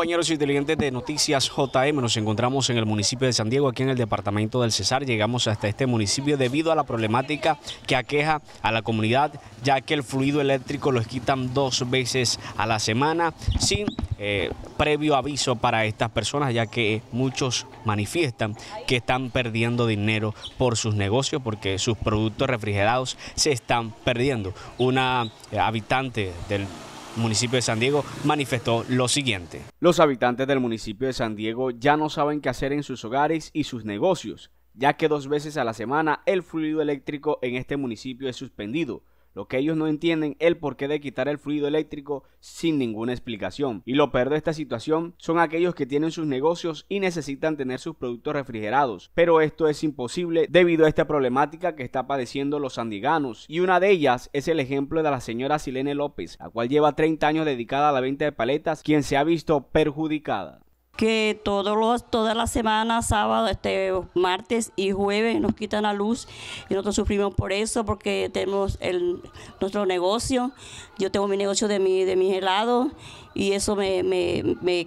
compañeros inteligentes de Noticias JM, nos encontramos en el municipio de San Diego, aquí en el departamento del Cesar. Llegamos hasta este municipio debido a la problemática que aqueja a la comunidad, ya que el fluido eléctrico los quitan dos veces a la semana sin eh, previo aviso para estas personas, ya que muchos manifiestan que están perdiendo dinero por sus negocios, porque sus productos refrigerados se están perdiendo. Una eh, habitante del municipio de San Diego, manifestó lo siguiente. Los habitantes del municipio de San Diego ya no saben qué hacer en sus hogares y sus negocios, ya que dos veces a la semana el fluido eléctrico en este municipio es suspendido lo que ellos no entienden es el porqué de quitar el fluido eléctrico sin ninguna explicación. Y lo peor de esta situación son aquellos que tienen sus negocios y necesitan tener sus productos refrigerados. Pero esto es imposible debido a esta problemática que está padeciendo los andiganos Y una de ellas es el ejemplo de la señora Silene López, la cual lleva 30 años dedicada a la venta de paletas, quien se ha visto perjudicada que todos los, todas las semanas, sábado, este, martes y jueves nos quitan la luz y nosotros sufrimos por eso porque tenemos el, nuestro negocio, yo tengo mi negocio de, mi, de mis helados y eso me,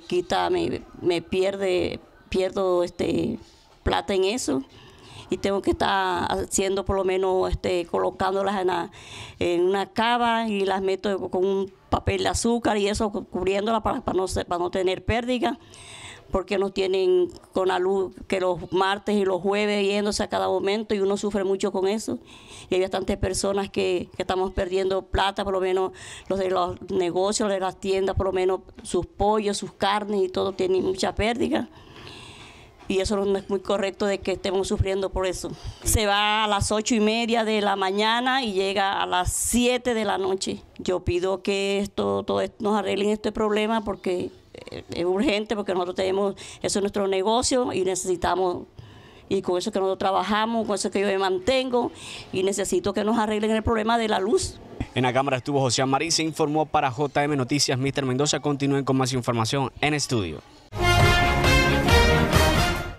quita, me, pierde, pierdo este, plata en eso y tengo que estar haciendo por lo menos este, colocándolas en, una cava y las meto con un papel de azúcar y eso cubriéndolas para, para, no, tener pérdida porque no tienen con la luz que los martes y los jueves yéndose a cada momento y uno sufre mucho con eso. Y hay bastantes personas que, que estamos perdiendo plata, por lo menos los de los negocios, de las tiendas, por lo menos sus pollos, sus carnes y todo tienen mucha pérdida y eso no es muy correcto de que estemos sufriendo por eso. Se va a las ocho y media de la mañana y llega a las siete de la noche. Yo pido que esto, todo nos arreglen este problema porque eh, es urgente, porque nosotros tenemos, eso es nuestro negocio y necesitamos, y con eso que nosotros trabajamos, con eso que yo me mantengo, y necesito que nos arreglen el problema de la luz. En la cámara estuvo José Amarí, se informó para JM Noticias, Mr. Mendoza. Continúen con más información en estudio.